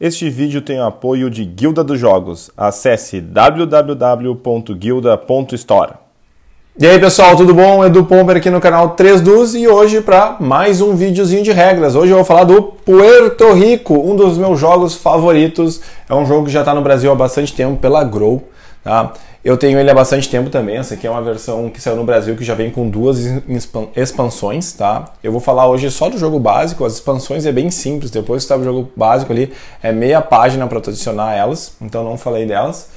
Este vídeo tem o apoio de Guilda dos Jogos. Acesse www.guilda.store. E aí pessoal, tudo bom? Edu Pomper aqui no canal 3 Dus e hoje para mais um videozinho de regras. Hoje eu vou falar do Puerto Rico, um dos meus jogos favoritos. É um jogo que já está no Brasil há bastante tempo pela Grow. Tá? Eu tenho ele há bastante tempo também. Essa aqui é uma versão que saiu no Brasil que já vem com duas expansões, tá? Eu vou falar hoje só do jogo básico. As expansões é bem simples. Depois que tá o jogo básico ali, é meia página para adicionar elas. Então não falei delas.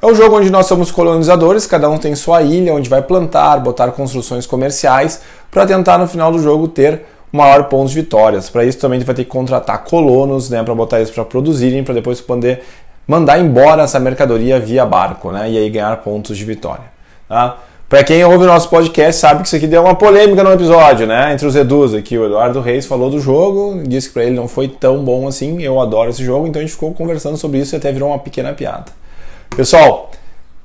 É um jogo onde nós somos colonizadores, cada um tem sua ilha onde vai plantar, botar construções comerciais para tentar no final do jogo ter maior ponto de vitórias. Para isso também vai ter que contratar colonos, né, para botar eles para produzirem, para depois poder mandar embora essa mercadoria via barco, né? E aí ganhar pontos de vitória. Tá? Para quem ouve o nosso podcast sabe que isso aqui deu uma polêmica no episódio, né? Entre os Edus aqui, o Eduardo Reis falou do jogo, disse que para ele não foi tão bom assim. Eu adoro esse jogo, então a gente ficou conversando sobre isso e até virou uma pequena piada. Pessoal,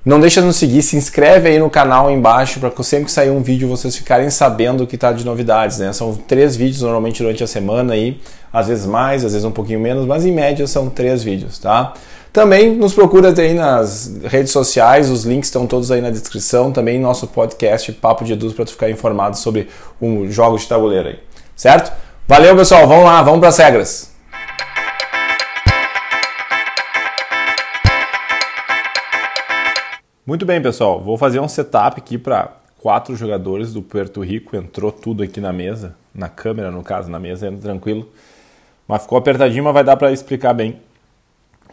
não deixa de nos seguir, se inscreve aí no canal aí embaixo para que sempre que sair um vídeo vocês ficarem sabendo o que está de novidades, né? São três vídeos normalmente durante a semana aí, às vezes mais, às vezes um pouquinho menos, mas em média são três vídeos, tá? Também nos procura aí nas redes sociais, os links estão todos aí na descrição, também nosso podcast Papo de Eduz para tu ficar informado sobre um jogo de tabuleiro aí, certo? Valeu, pessoal, vamos lá, vamos para as regras. Muito bem, pessoal, vou fazer um setup aqui para quatro jogadores do Puerto Rico, entrou tudo aqui na mesa, na câmera, no caso, na mesa, tranquilo. Mas ficou apertadinho, mas vai dar para explicar bem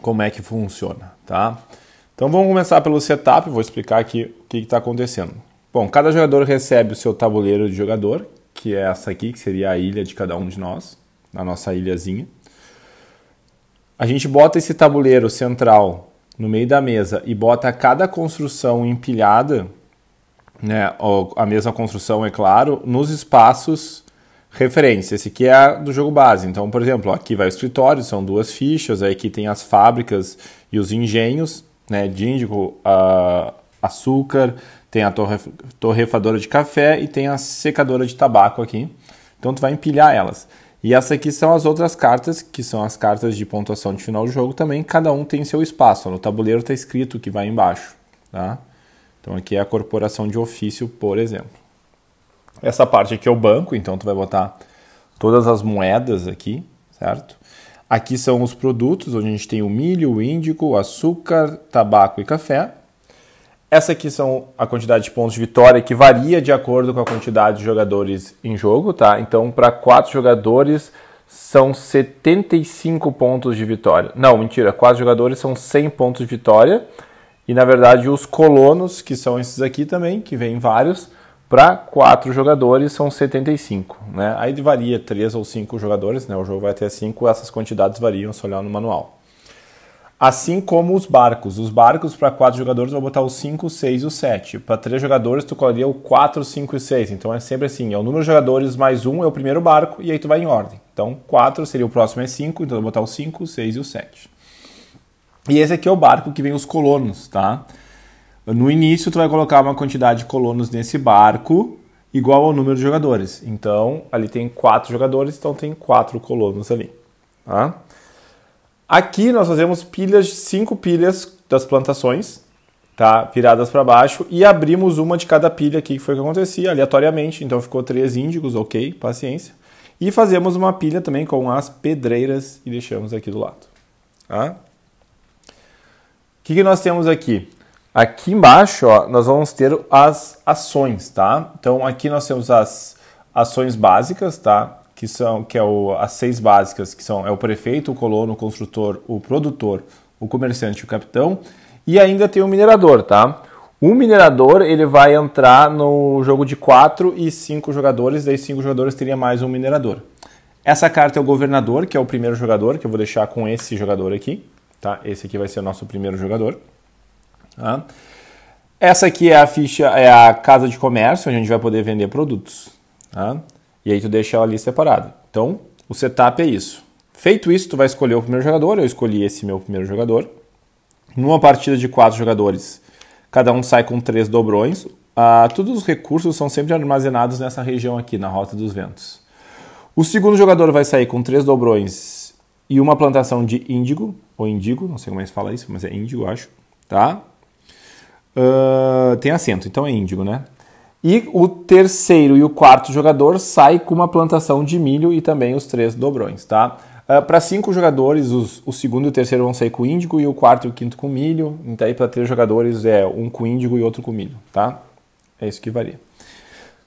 como é que funciona, tá? Então vamos começar pelo setup, vou explicar aqui o que está acontecendo. Bom, cada jogador recebe o seu tabuleiro de jogador, que é essa aqui, que seria a ilha de cada um de nós, na nossa ilhazinha. A gente bota esse tabuleiro central no meio da mesa e bota cada construção empilhada, né, a mesma construção é claro, nos espaços referência. Esse aqui é a do jogo base. Então, por exemplo, aqui vai o escritório, são duas fichas, aí aqui tem as fábricas e os engenhos, né? Díndico, uh, açúcar, tem a torrefadora de café e tem a secadora de tabaco aqui. Então tu vai empilhar elas. E essas aqui são as outras cartas, que são as cartas de pontuação de final do jogo também. Cada um tem seu espaço. no tabuleiro está escrito o que vai embaixo. Tá? Então aqui é a corporação de ofício, por exemplo. Essa parte aqui é o banco, então tu vai botar todas as moedas aqui, certo? Aqui são os produtos, onde a gente tem o milho, o índico o açúcar, tabaco e café. Essa aqui são a quantidade de pontos de vitória que varia de acordo com a quantidade de jogadores em jogo, tá? Então, para quatro jogadores são 75 pontos de vitória. Não, mentira, quatro jogadores são 100 pontos de vitória. E na verdade, os colonos, que são esses aqui também, que vêm vários, para quatro jogadores são 75, né? Aí varia três ou cinco jogadores, né? O jogo vai ter cinco, essas quantidades variam, se olhar no manual. Assim como os barcos. Os barcos para quatro jogadores vão botar o 5, 6 e o 7. Para três jogadores tu colocaria o 4, 5 e 6. Então é sempre assim, é o número de jogadores mais um é o primeiro barco e aí tu vai em ordem. Então 4 seria o próximo é 5, então eu vou botar o 5, 6 e o 7. E esse aqui é o barco que vem os colonos, tá? No início, tu vai colocar uma quantidade de colonos nesse barco igual ao número de jogadores. Então, ali tem quatro jogadores, então tem quatro colonos ali. Tá? Aqui nós fazemos pilhas, cinco pilhas das plantações, tá? Viradas para baixo e abrimos uma de cada pilha aqui, que foi o que acontecia aleatoriamente. Então ficou três índigos, ok, paciência. E fazemos uma pilha também com as pedreiras e deixamos aqui do lado. Tá? O que, que nós temos aqui? Aqui embaixo, ó, nós vamos ter as ações, tá? Então aqui nós temos as ações básicas, tá? Que são que é o, as seis básicas, que são é o prefeito, o colono, o construtor, o produtor, o comerciante e o capitão. E ainda tem o minerador, tá? O minerador ele vai entrar no jogo de quatro e cinco jogadores, daí cinco jogadores teria mais um minerador. Essa carta é o governador, que é o primeiro jogador, que eu vou deixar com esse jogador aqui, tá? Esse aqui vai ser o nosso primeiro jogador. Tá? Essa aqui é a ficha, é a casa de comércio, onde a gente vai poder vender produtos. Tá? E aí tu deixa ela ali separada. Então, o setup é isso. Feito isso, tu vai escolher o primeiro jogador. Eu escolhi esse meu primeiro jogador. Numa partida de quatro jogadores, cada um sai com três dobrões. Ah, todos os recursos são sempre armazenados nessa região aqui, na Rota dos Ventos. O segundo jogador vai sair com três dobrões e uma plantação de índigo, ou indigo, não sei como é que se fala isso, mas é índigo, acho. Tá? Uh, tem acento, então é índigo, né? E o terceiro e o quarto jogador sai com uma plantação de milho e também os três dobrões, tá? Uh, ah, para cinco jogadores, os, o segundo e o terceiro vão sair com índigo e o quarto e o quinto com milho. Então aí para três jogadores é um com índigo e outro com milho, tá? É isso que varia.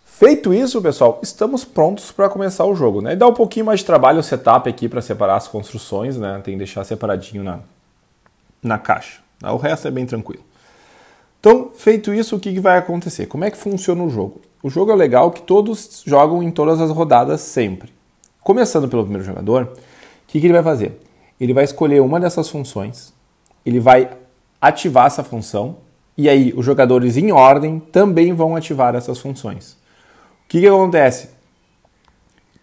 Feito isso, pessoal, estamos prontos para começar o jogo, né? dá um pouquinho mais de trabalho o setup aqui para separar as construções, né? Tem que deixar separadinho na, na caixa. Tá? O resto é bem tranquilo. Então, feito isso, o que, vai acontecer? Como é que funciona o jogo? O jogo é legal que todos jogam em todas as rodadas sempre. Começando pelo primeiro jogador, o que, que ele vai fazer? Ele vai escolher uma dessas funções, ele vai ativar essa função, e aí os jogadores em ordem também vão ativar essas funções. O que, que acontece?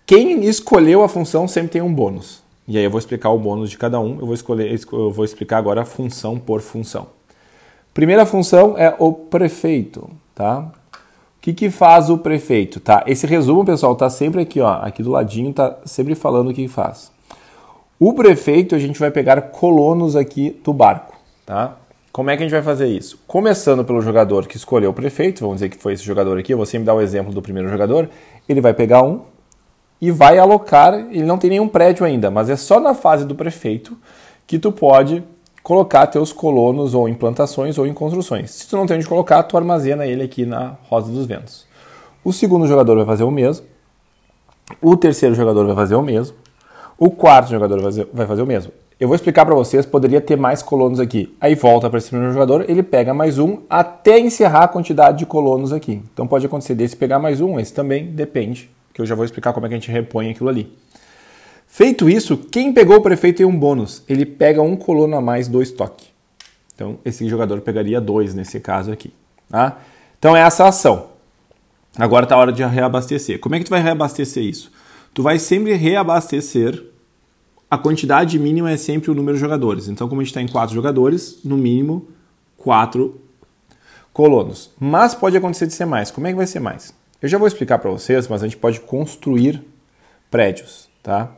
Quem escolheu a função sempre tem um bônus. E aí eu vou explicar o bônus de cada um, eu vou, escolher, eu vou explicar agora função por função. Primeira função é o prefeito, tá? O que, que faz o prefeito, tá? Esse resumo, pessoal, tá sempre aqui, ó, aqui do ladinho, tá sempre falando o que faz. O prefeito, a gente vai pegar colonos aqui do barco, tá? Como é que a gente vai fazer isso? Começando pelo jogador que escolheu o prefeito, vamos dizer que foi esse jogador aqui, eu vou sempre dar o exemplo do primeiro jogador, ele vai pegar um e vai alocar, ele não tem nenhum prédio ainda, mas é só na fase do prefeito que tu pode colocar teus colonos ou em plantações ou em construções. Se tu não tem onde colocar, tu armazena ele aqui na Rosa dos Ventos. O segundo jogador vai fazer o mesmo. O terceiro jogador vai fazer o mesmo. O quarto jogador vai fazer o mesmo. Eu vou explicar para vocês, poderia ter mais colonos aqui. Aí volta para esse primeiro jogador, ele pega mais um até encerrar a quantidade de colonos aqui. Então pode acontecer desse pegar mais um, esse também, depende, que eu já vou explicar como é que a gente repõe aquilo ali. Feito isso, quem pegou o prefeito tem um bônus. Ele pega um colono a mais do estoque. Então, esse jogador pegaria dois nesse caso aqui. Tá? Então, é essa ação. Agora está a hora de reabastecer. Como é que tu vai reabastecer isso? Tu vai sempre reabastecer. A quantidade mínima é sempre o número de jogadores. Então, como a gente está em quatro jogadores, no mínimo quatro colonos. Mas pode acontecer de ser mais. Como é que vai ser mais? Eu já vou explicar para vocês, mas a gente pode construir prédios, tá?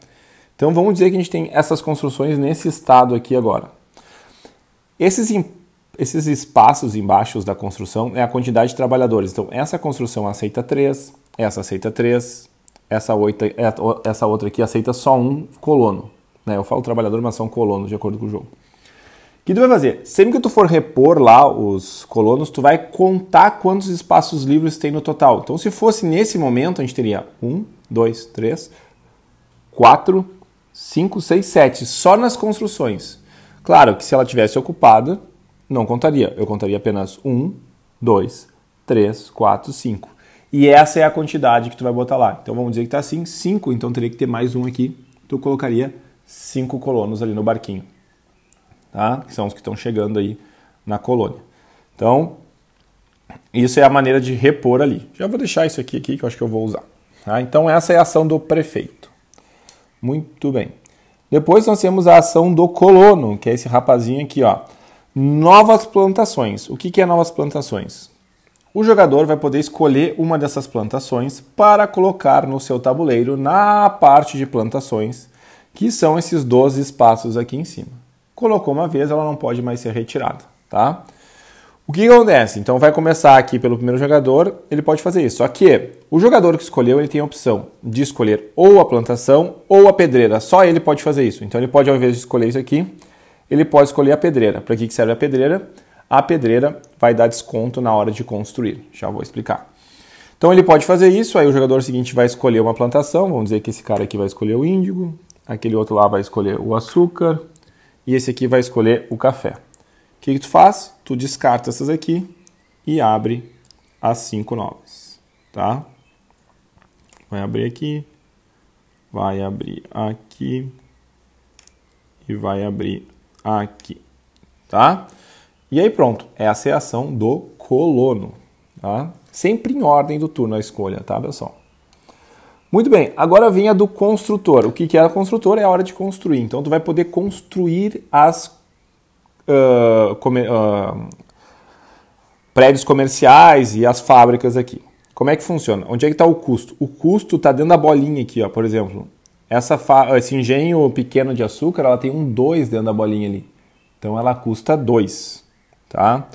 Então vamos dizer que a gente tem essas construções nesse estado aqui agora. Esses, esses espaços embaixo da construção é a quantidade de trabalhadores. Então essa construção aceita 3, essa aceita 3, essa, é, essa outra aqui aceita só um colono. Né? Eu falo trabalhador, mas são colonos de acordo com o jogo. O que tu vai fazer? Sempre que tu for repor lá os colonos, tu vai contar quantos espaços livres tem no total. Então, se fosse nesse momento, a gente teria 1, 2, 3, 4, 5, 6, 7, só nas construções. Claro que se ela tivesse ocupada, não contaria. Eu contaria apenas 1, 2, 3, 4, 5. E essa é a quantidade que tu vai botar lá. Então vamos dizer que está assim, 5, então teria que ter mais um aqui. Tu colocaria 5 colonos ali no barquinho. Tá? Que são os que estão chegando aí na colônia. Então, isso é a maneira de repor ali. Já vou deixar isso aqui, aqui que eu acho que eu vou usar. Tá? Então essa é a ação do prefeito. Muito bem. Depois nós temos a ação do colono, que é esse rapazinho aqui, ó. Novas plantações. O que, que é novas plantações? O jogador vai poder escolher uma dessas plantações para colocar no seu tabuleiro na parte de plantações, que são esses 12 espaços aqui em cima. Colocou uma vez, ela não pode mais ser retirada, tá? O que, que acontece? Então vai começar aqui pelo primeiro jogador, ele pode fazer isso. Só que o jogador que escolheu, ele tem a opção de escolher ou a plantação ou a pedreira. Só ele pode fazer isso. Então ele pode, ao invés de escolher isso aqui, ele pode escolher a pedreira. Para que, que serve a pedreira? A pedreira vai dar desconto na hora de construir. Já vou explicar. Então ele pode fazer isso, aí o jogador seguinte vai escolher uma plantação, vamos dizer que esse cara aqui vai escolher o índigo, aquele outro lá vai escolher o açúcar e esse aqui vai escolher o café que, que tu faz? Tu descarta essas aqui e abre as cinco novas, tá? Vai abrir aqui, vai abrir aqui e vai abrir aqui, tá? E aí pronto, essa é a ação do colono, tá? Sempre em ordem do turno a escolha, tá, pessoal? Muito bem, agora vem a do construtor. O que é o construtor? É a hora de construir. Então, tu vai poder construir as ah, come, uh, prédios comerciais e as fábricas aqui. Como é que funciona? Onde é que está o custo? O custo está dentro da bolinha aqui, ó, por exemplo. Essa esse engenho pequeno de açúcar, ela tem um 2 dentro da bolinha ali. Então ela custa 2, tá?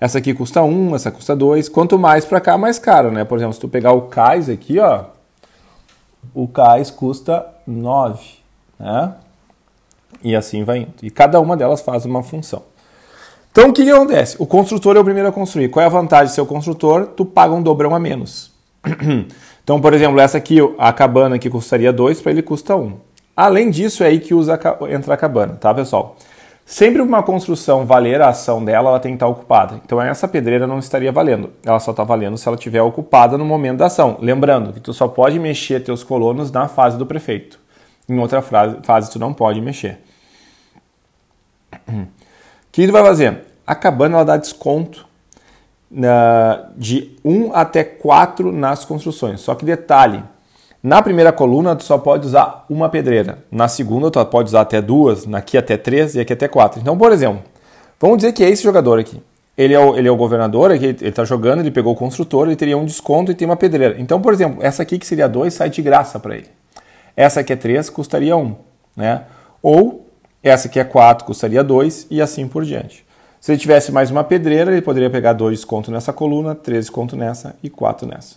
Essa aqui custa 1, um, essa custa 2. Quanto mais para cá, mais caro, né? Por exemplo, se tu pegar o cais aqui, ó, o cais custa 9, né? e assim vai indo. E cada uma delas faz uma função. Então o que, que acontece? O construtor é o primeiro a construir. Qual é a vantagem de ser o construtor? Tu paga um dobrão a menos. então, por exemplo, essa aqui, a cabana que custaria 2, para ele custa 1. Um. Além disso, é aí que usa, entra a cabana, tá, pessoal? Sempre uma construção valer a ação dela, ela tem que estar ocupada. Então essa pedreira não estaria valendo. Ela só está valendo se ela estiver ocupada no momento da ação. Lembrando que tu só pode mexer teus colonos na fase do prefeito. Em outra frase, fase tu não pode mexer. O que ele vai fazer? Acabando, ela dá desconto na, né, de 1 até 4 nas construções. Só que detalhe, na primeira coluna, tu só pode usar uma pedreira. Na segunda, tu pode usar até duas, aqui até três e aqui até quatro. Então, por exemplo, vamos dizer que é esse jogador aqui. Ele é o, ele é o governador, ele está jogando, ele pegou o construtor, ele teria um desconto e tem uma pedreira. Então, por exemplo, essa aqui que seria dois sai de graça para ele. Essa que é três custaria um. Né? Ou essa aqui é 4, custaria 2 e assim por diante. Se ele tivesse mais uma pedreira, ele poderia pegar 2 desconto nessa coluna, 3 desconto nessa e 4 nessa.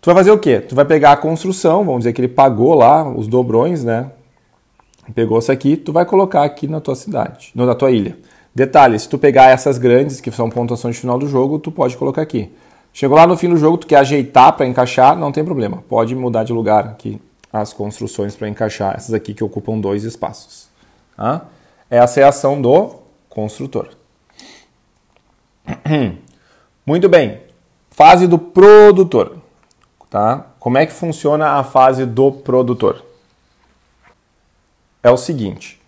Tu vai fazer o quê? Tu vai pegar a construção, vamos dizer que ele pagou lá os dobrões, né? Pegou isso aqui, tu vai colocar aqui na tua cidade, não, na tua ilha. Detalhe, se tu pegar essas grandes, que são pontuações de final do jogo, tu pode colocar aqui. Chegou lá no fim do jogo, tu quer ajeitar para encaixar, não tem problema. Pode mudar de lugar aqui as construções para encaixar essas aqui que ocupam dois espaços. Tá? Essa é a ação do construtor. Muito bem. Fase do produtor. Tá? Como é que funciona a fase do produtor? É o seguinte.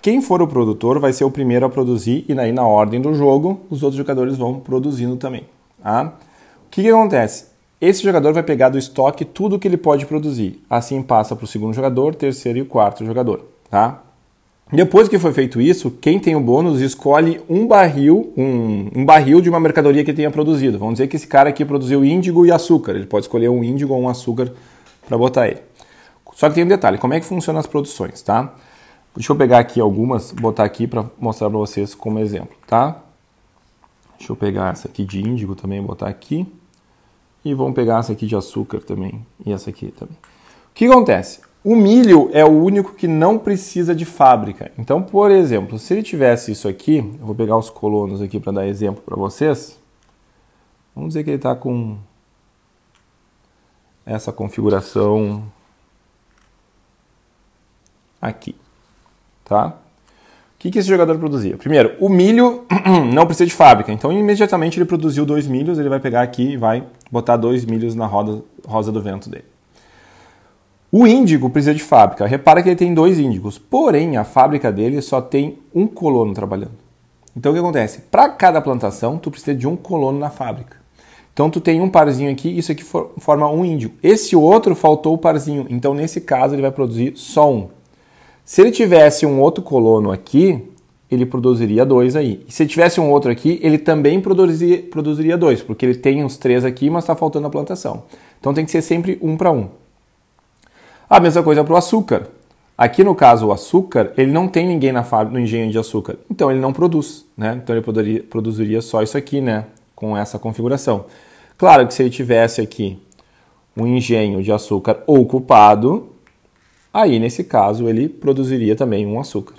Quem for o produtor vai ser o primeiro a produzir e aí na ordem do jogo os outros jogadores vão produzindo também. Tá? O que, que acontece? Esse jogador vai pegar do estoque tudo que ele pode produzir. Assim passa para o segundo jogador, terceiro e quarto jogador. Tá? Depois que foi feito isso, quem tem o bônus escolhe um barril, um, um, barril de uma mercadoria que tenha produzido. Vamos dizer que esse cara aqui produziu índigo e açúcar. Ele pode escolher um índigo ou um açúcar para botar ele. Só que tem um detalhe, como é que funcionam as produções, tá? Deixa eu pegar aqui algumas, botar aqui para mostrar para vocês como exemplo, tá? Deixa eu pegar essa aqui de índigo também, botar aqui. E vamos pegar essa aqui de açúcar também e essa aqui também. O que acontece? O milho é o único que não precisa de fábrica. Então, por exemplo, se ele tivesse isso aqui, eu vou pegar os colonos aqui para dar exemplo para vocês. Vamos dizer que ele está com essa configuração aqui, tá? O que, que esse jogador produzia? Primeiro, o milho não precisa de fábrica, então imediatamente ele produziu dois milhos, ele vai pegar aqui e vai botar dois milhos na roda, rosa do vento dele. O índigo precisa de fábrica. Repara que ele tem dois índigos, porém a fábrica dele só tem um colono trabalhando. Então o que acontece? Para cada plantação, tu precisa de um colono na fábrica. Então tu tem um parzinho aqui, isso aqui forma um índigo. Esse outro faltou o parzinho, então nesse caso ele vai produzir só um. Se ele tivesse um outro colono aqui, ele produziria dois aí. E se tivesse um outro aqui, ele também produziria, produziria dois, porque ele tem uns três aqui, mas está faltando a plantação. Então tem que ser sempre um para um. A mesma coisa para o açúcar. Aqui no caso o açúcar, ele não tem ninguém na fábrica, no engenho de açúcar, então ele não produz, né? Então ele poderia, produziria só isso aqui, né? Com essa configuração. Claro que se ele tivesse aqui um engenho de açúcar ocupado, aí nesse caso ele produziria também um açúcar.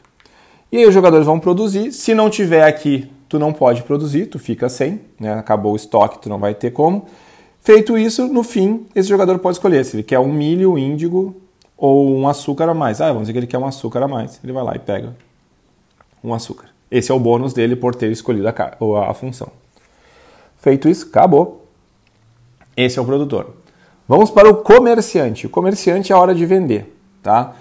E aí os jogadores vão produzir. Se não tiver aqui, tu não pode produzir, tu fica sem, né? Acabou o estoque, tu não vai ter como. Feito isso, no fim, esse jogador pode escolher se ele quer um milho, um índigo ou um açúcar a mais. Ah, vamos dizer que ele quer um açúcar a mais. Ele vai lá e pega um açúcar. Esse é o bônus dele por ter escolhido a, a função. Feito isso, acabou. Esse é o produtor. Vamos para o comerciante. O comerciante é a hora de vender, tá?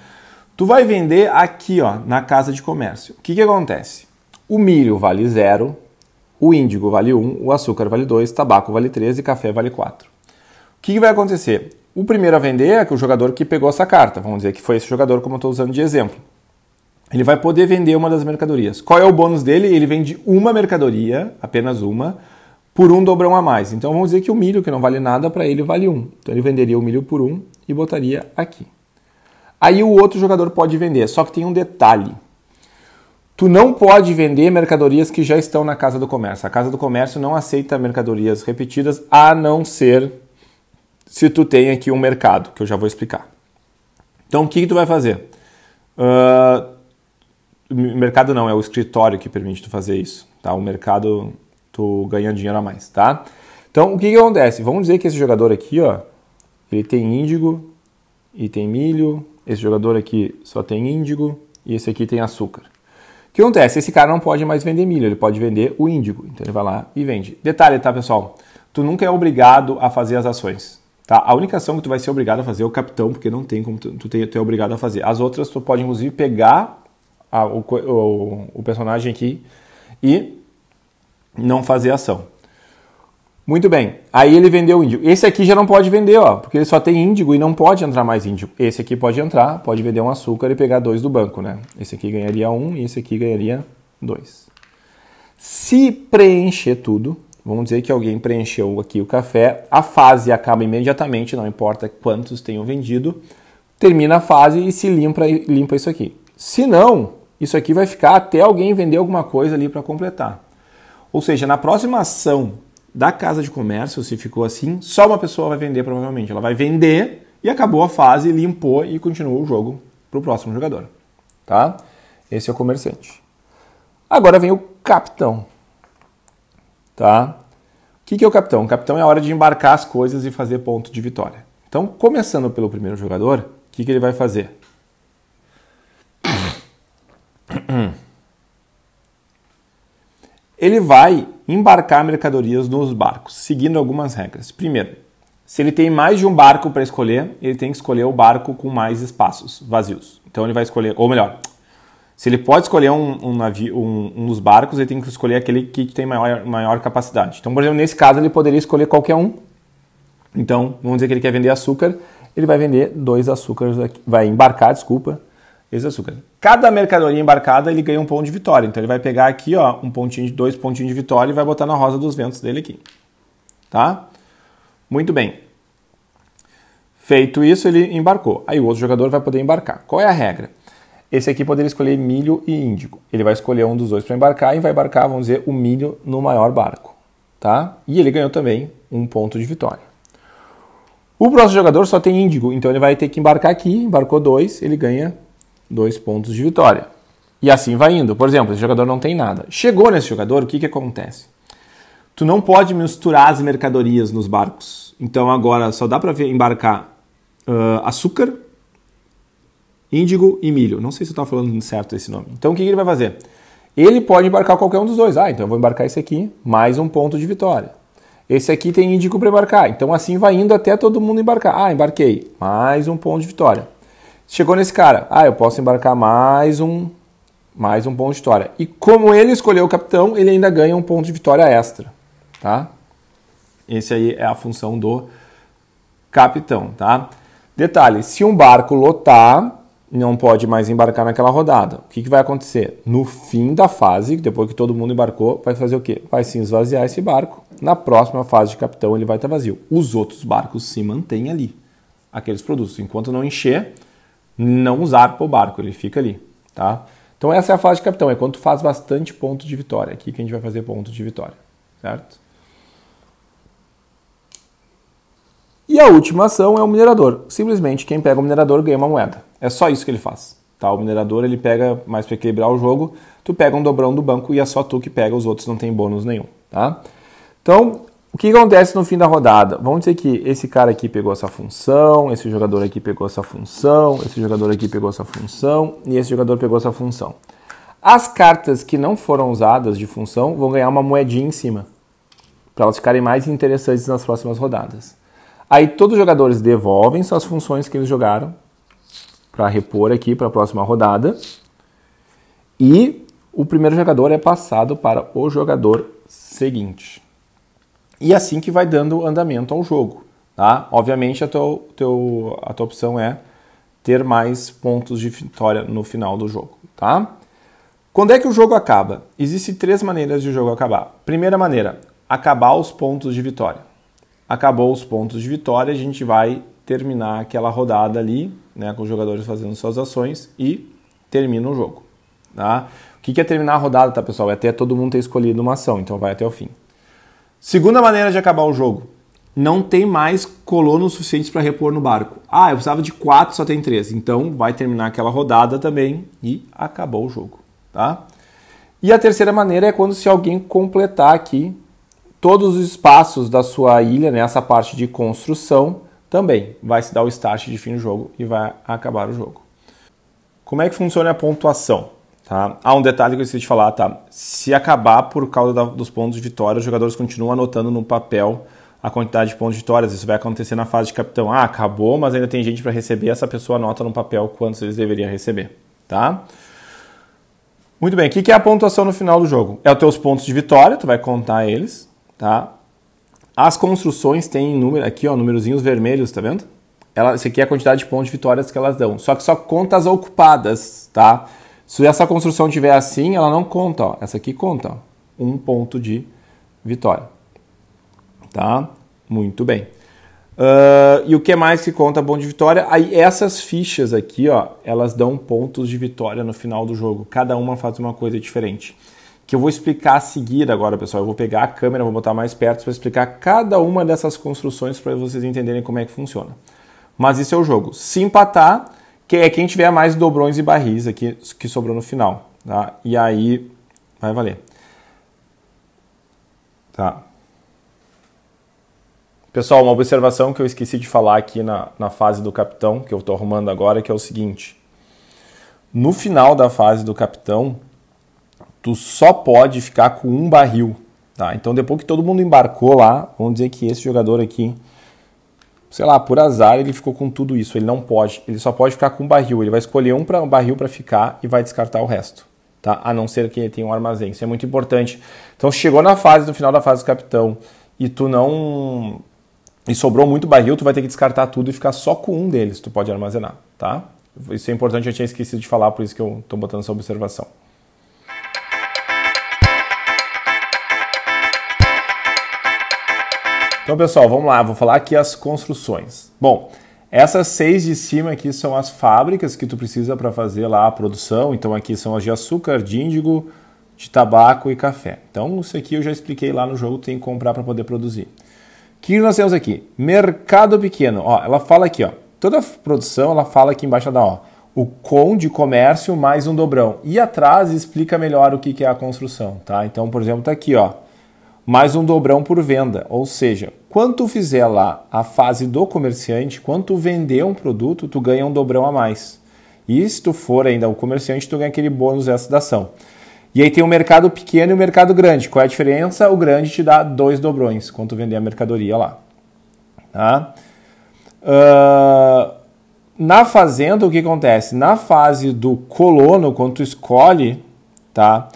Tu vai vender aqui, ó, na casa de comércio. O que, que acontece? O milho vale zero, o índigo vale 1, o açúcar vale 2, tabaco vale 3 e café vale 4. O que vai acontecer? O primeiro a vender é o jogador que pegou essa carta. Vamos dizer que foi esse jogador, como eu estou usando de exemplo. Ele vai poder vender uma das mercadorias. Qual é o bônus dele? Ele vende uma mercadoria, apenas uma, por um dobrão a mais. Então vamos dizer que o milho, que não vale nada, para ele vale um. Então ele venderia o milho por um e botaria aqui. Aí o outro jogador pode vender, só que tem um detalhe. Tu não pode vender mercadorias que já estão na Casa do Comércio. A Casa do Comércio não aceita mercadorias repetidas, a não ser se tu tem aqui um mercado, que eu já vou explicar. Então, o que, que tu vai fazer? Uh, mercado não, é o escritório que permite tu fazer isso, tá? O mercado, tu ganha dinheiro a mais, tá? Então, o que, que acontece? Vamos dizer que esse jogador aqui, ó, ele tem índigo e tem milho, esse jogador aqui só tem índigo e esse aqui tem açúcar que acontece? Esse cara não pode mais vender milho, ele pode vender o índigo. Então ele vai lá e vende. Detalhe, tá, pessoal? Tu nunca é obrigado a fazer as ações. Tá? A única ação que tu vai ser obrigado a fazer é o capitão, porque não tem como tu, tu, tu é obrigado a fazer. As outras tu pode inclusive pegar a, o, o, o personagem aqui e não fazer ação. Muito bem. Aí ele vendeu o índigo. Esse aqui já não pode vender, ó, porque ele só tem índigo e não pode entrar mais índigo. Esse aqui pode entrar, pode vender um açúcar e pegar dois do banco, né? Esse aqui ganharia um e esse aqui ganharia dois. Se preencher tudo, vamos dizer que alguém preencheu aqui o café, a fase acaba imediatamente, não importa quantos tenham vendido, termina a fase e se limpa, limpa isso aqui. Se não, isso aqui vai ficar até alguém vender alguma coisa ali para completar. Ou seja, na próxima ação da casa de comércio, se ficou assim, só uma pessoa vai vender provavelmente. Ela vai vender e acabou a fase, limpou e continuou o jogo para o próximo jogador. Tá? Esse é o comerciante. Agora vem o capitão. Tá? O que, que é o capitão? O capitão é a hora de embarcar as coisas e fazer ponto de vitória. Então, começando pelo primeiro jogador, o que, que ele vai fazer? Ele vai embarcar mercadorias nos barcos, seguindo algumas regras. Primeiro, se ele tem mais de um barco para escolher, ele tem que escolher o barco com mais espaços vazios. Então ele vai escolher, ou melhor, se ele pode escolher um, um navio, um, um, dos barcos, ele tem que escolher aquele que tem maior, maior capacidade. Então, por exemplo, nesse caso ele poderia escolher qualquer um. Então, vamos dizer que ele quer vender açúcar, ele vai vender dois açúcares, vai embarcar, desculpa, esse açúcar cada mercadoria embarcada ele ganha um ponto de vitória. Então ele vai pegar aqui, ó, um pontinho, dois pontinhos de vitória e vai botar na rosa dos ventos dele aqui. Tá? Muito bem. Feito isso, ele embarcou. Aí o outro jogador vai poder embarcar. Qual é a regra? Esse aqui poderia escolher milho e índigo. Ele vai escolher um dos dois para embarcar e vai embarcar, vamos dizer, o milho no maior barco. Tá? E ele ganhou também um ponto de vitória. O próximo jogador só tem índigo, então ele vai ter que embarcar aqui, embarcou dois, ele ganha dois pontos de vitória. E assim vai indo. Por exemplo, esse jogador não tem nada. Chegou nesse jogador, o que, que acontece? Tu não pode misturar as mercadorias nos barcos. Então agora só dá para embarcar uh, açúcar, índigo e milho. Não sei se eu estava falando certo esse nome. Então o que, que ele vai fazer? Ele pode embarcar qualquer um dos dois. Ah, então eu vou embarcar esse aqui, mais um ponto de vitória. Esse aqui tem índigo para embarcar. Então assim vai indo até todo mundo embarcar. Ah, embarquei. Mais um ponto de vitória. Chegou nesse cara, ah, eu posso embarcar mais um mais um ponto de vitória. E como ele escolheu o capitão, ele ainda ganha um ponto de vitória extra, tá? Esse aí é a função do capitão, tá? Detalhe, se um barco lotar, não pode mais embarcar naquela rodada. O que, que vai acontecer? No fim da fase, depois que todo mundo embarcou, vai fazer o quê? Vai se esvaziar esse barco. Na próxima fase de capitão, ele vai estar vazio. Os outros barcos se mantêm ali, aqueles produtos. Enquanto não encher, não para o barco, ele fica ali, tá? Então essa é a fase de capitão, é quando tu faz bastante ponto de vitória. Aqui que a gente vai fazer ponto de vitória, certo? E a última ação é o minerador. Simplesmente quem pega o minerador ganha uma moeda. É só isso que ele faz. Tá? O minerador ele pega mais para equilibrar o jogo. Tu pega um dobrão do banco e é só tu que pega, os outros não tem bônus nenhum. Tá? Então o que acontece no fim da rodada? Vamos dizer que esse cara aqui pegou essa função, esse jogador aqui pegou essa função, esse jogador aqui pegou essa função e esse jogador pegou essa função. As cartas que não foram usadas de função vão ganhar uma moedinha em cima, para elas ficarem mais interessantes nas próximas rodadas. Aí todos os jogadores devolvem suas funções que eles jogaram para repor aqui para a próxima rodada. E o primeiro jogador é passado para o jogador seguinte. E assim que vai dando andamento ao jogo. Tá? Obviamente, a tua, teu, a tua opção é ter mais pontos de vitória no final do jogo. Tá? Quando é que o jogo acaba? Existem três maneiras de o jogo acabar. Primeira maneira, acabar os pontos de vitória. Acabou os pontos de vitória, a gente vai terminar aquela rodada ali, né, com os jogadores fazendo suas ações e termina o jogo. Tá? O que é terminar a rodada, tá, pessoal? É até todo mundo ter escolhido uma ação, então vai até o fim. Segunda maneira de acabar o jogo. Não tem mais colonos suficientes para repor no barco. Ah, eu precisava de quatro, só tem três. Então vai terminar aquela rodada também e acabou o jogo, tá? E a terceira maneira é quando se alguém completar aqui todos os espaços da sua ilha, né, parte de construção, também vai se dar o start de fim do jogo e vai acabar o jogo. Como é que funciona a pontuação? Tá? Ah, um detalhe que eu esqueci de falar, tá? Se acabar por causa da, dos pontos de vitória, os jogadores continuam anotando no papel a quantidade de pontos de vitórias. Isso vai acontecer na fase de capitão. Ah, acabou, mas ainda tem gente para receber. Essa pessoa anota no papel quantos eles deveriam receber, tá? Muito bem. O que é a pontuação no final do jogo? É os teus pontos de vitória. Tu vai contar eles, tá? As construções têm número aqui, ó, númerozinhos vermelhos, tá vendo? Ela, isso aqui é a quantidade de pontos de vitórias que elas dão. Só que só conta as ocupadas, tá? Se essa construção tiver assim, ela não conta. Ó. Essa aqui conta. Ó. Um ponto de vitória. Tá? Muito bem. Uh, e o que mais que conta ponto de vitória? Aí essas fichas aqui, ó, elas dão pontos de vitória no final do jogo. Cada uma faz uma coisa diferente. Que eu vou explicar a seguir agora, pessoal. Eu vou pegar a câmera, vou botar mais perto para explicar cada uma dessas construções para vocês entenderem como é que funciona. Mas isso é o jogo. Se empatar, que é quem tiver mais dobrões e barris aqui que sobrou no final. Tá? E aí vai valer. Tá. Pessoal, uma observação que eu esqueci de falar aqui na, na fase do capitão, que eu tô arrumando agora, que é o seguinte. No final da fase do capitão, tu só pode ficar com um barril. Tá? Então, depois que todo mundo embarcou lá, vamos dizer que esse jogador aqui sei lá, por azar ele ficou com tudo isso. Ele não pode, ele só pode ficar com barril. Ele vai escolher um, pra, um barril para ficar e vai descartar o resto, tá? A não ser que ele tenha um armazém. Isso é muito importante. Então chegou na fase, no final da fase do capitão, e tu não e sobrou muito barril, tu vai ter que descartar tudo e ficar só com um deles. Tu pode armazenar, tá? Isso é importante. Eu tinha esquecido de falar, por isso que eu estou botando essa observação. Então, pessoal, vamos lá, vou falar aqui as construções. Bom, essas seis de cima aqui são as fábricas que tu precisa para fazer lá a produção. Então, aqui são as de açúcar, de índigo, de tabaco e café. Então, isso aqui eu já expliquei lá no jogo, tem que comprar para poder produzir. O que nós temos aqui? Mercado pequeno. Ó, ela fala aqui, ó. Toda produção, ela fala aqui embaixo da ó, o com de comércio mais um dobrão. E atrás explica melhor o que, que é a construção, tá? Então, por exemplo, tá aqui, ó mais um dobrão por venda, ou seja, quanto fizer lá a fase do comerciante, quanto vender um produto, tu ganha um dobrão a mais. E se tu for ainda o comerciante, tu ganha aquele bônus essa da ação. E aí tem o mercado pequeno e o mercado grande. Qual é a diferença? O grande te dá dois dobrões quando vender a mercadoria lá. Tá? Uh, na fazenda, o que acontece? Na fase do colono, quando tu escolhe, tá?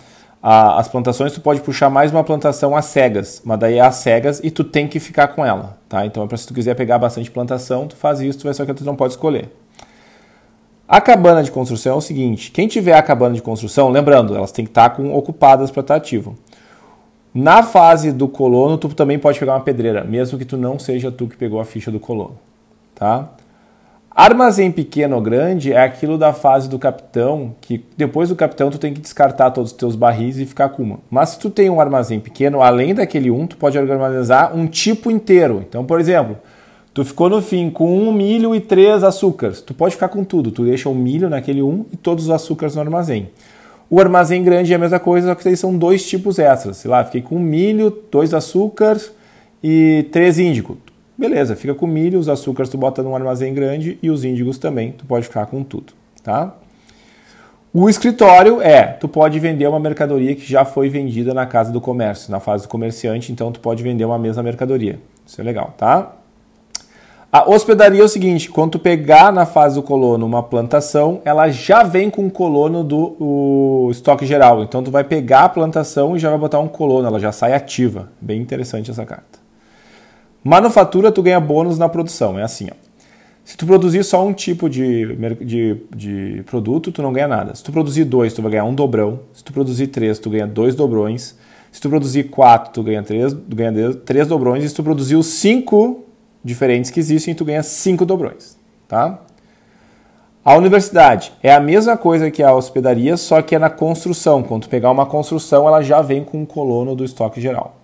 a, as plantações, tu pode puxar mais uma plantação às cegas, mas daí é às cegas e tu tem que ficar com ela, tá? Então, é se tu quiser pegar bastante plantação, tu faz isso, tu vai só que tu não pode escolher. A cabana de construção é o seguinte: quem tiver a cabana de construção, lembrando, elas têm que estar tá com, ocupadas para estar tá ativo. Na fase do colono, tu também pode pegar uma pedreira, mesmo que tu não seja tu que pegou a ficha do colono, tá? Armazém pequeno ou grande é aquilo da fase do capitão, que depois do capitão tu tem que descartar todos os teus barris e ficar com uma. Mas se tu tem um armazém pequeno, além daquele um, tu pode organizar um tipo inteiro. Então, por exemplo, tu ficou no fim com um milho e três açúcares. Tu pode ficar com tudo, tu deixa o um milho naquele um e todos os açúcares no armazém. O armazém grande é a mesma coisa, só que eles são dois tipos extras. Sei lá, fiquei com um milho, dois açúcares e três índicos Beleza, fica com milho, os açúcares tu bota num armazém grande e os índigos também, tu pode ficar com tudo, tá? O escritório é, tu pode vender uma mercadoria que já foi vendida na casa do comércio, na fase do comerciante, então tu pode vender uma mesma mercadoria. Isso é legal, tá? A hospedaria é o seguinte, quando tu pegar na fase do colono uma plantação, ela já vem com o colono do o estoque geral. Então tu vai pegar a plantação e já vai botar um colono, ela já sai ativa. Bem interessante essa carta. Manufatura, tu ganha bônus na produção. É assim, ó. Se tu produzir só um tipo de, de, de produto, tu não ganha nada. Se tu produzir dois, tu vai ganhar um dobrão. Se tu produzir três, tu ganha dois dobrões. Se tu produzir quatro, tu ganha três, tu ganha três dobrões. E se tu produzir os cinco diferentes que existem, tu ganha cinco dobrões, tá? A universidade é a mesma coisa que a hospedaria, só que é na construção. Quando tu pegar uma construção, ela já vem com um colono do estoque geral.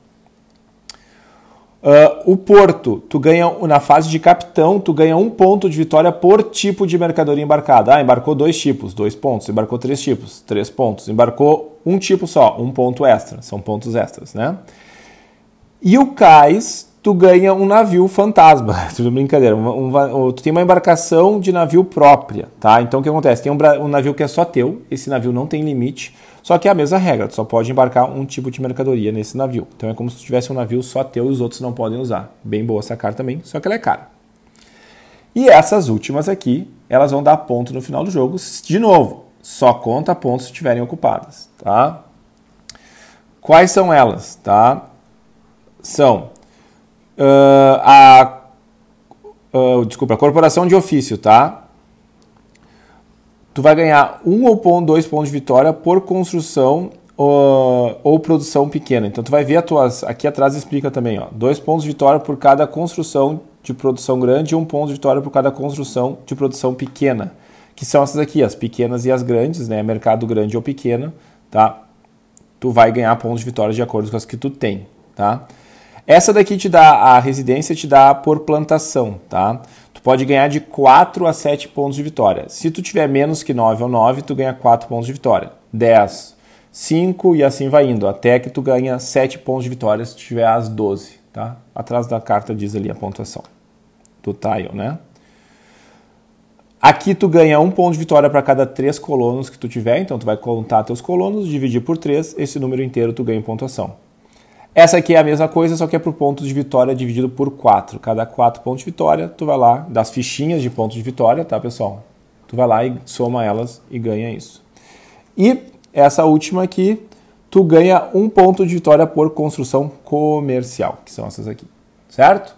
Uh, o Porto, tu ganha na fase de capitão, tu ganha um ponto de vitória por tipo de mercadoria embarcada. Ah, embarcou dois tipos, dois pontos. Embarcou três tipos, três pontos. Embarcou um tipo só, um ponto extra. São pontos extras, né? E o cais, tu ganha um navio fantasma. Tudo brincadeira. Um, um, tu tem uma embarcação de navio própria, tá? Então o que acontece? Tem um, um navio que é só teu, esse navio não tem limite. Só que é a mesma regra, tu só pode embarcar um tipo de mercadoria nesse navio. Então é como se tu tivesse um navio só teu e os outros não podem usar. Bem boa essa carta também, só que ela é cara. E essas últimas aqui, elas vão dar ponto no final do jogo, de novo. Só conta pontos se estiverem ocupadas, tá? Quais são elas, tá? São uh, a uh, desculpa, a corporação de ofício, tá? tu vai ganhar um ou dois pontos de vitória por construção ou, ou produção pequena. Então tu vai ver tuas, aqui atrás explica também, ó, dois pontos de vitória por cada construção de produção grande e um ponto de vitória por cada construção de produção pequena, que são essas aqui, as pequenas e as grandes, né, mercado grande ou pequeno, tá? Tu vai ganhar pontos de vitória de acordo com as que tu tem, tá? Essa daqui te dá a residência, te dá por plantação, tá? tu pode ganhar de 4 a 7 pontos de vitória. Se tu tiver menos que 9 ou 9, tu ganha 4 pontos de vitória. 10, 5 e assim vai indo, até que tu ganha 7 pontos de vitória se tu tiver as 12, tá? Atrás da carta diz ali a pontuação do tile, né? Aqui tu ganha um ponto de vitória para cada três colonos que tu tiver, então tu vai contar teus colonos, dividir por três, esse número inteiro tu ganha pontuação. Essa aqui é a mesma coisa, só que é o ponto de vitória dividido por 4. Cada 4 pontos de vitória, tu vai lá, das fichinhas de pontos de vitória, tá, pessoal? Tu vai lá e soma elas e ganha isso. E essa última aqui, tu ganha um ponto de vitória por construção comercial, que são essas aqui, certo?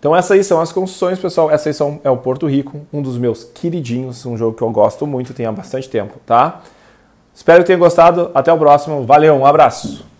Então essas aí são as construções, pessoal. Essa aí são, é o Porto Rico, um dos meus queridinhos, um jogo que eu gosto muito, tem há bastante tempo, tá? Espero que tenha gostado. Até o próximo. Valeu, um abraço.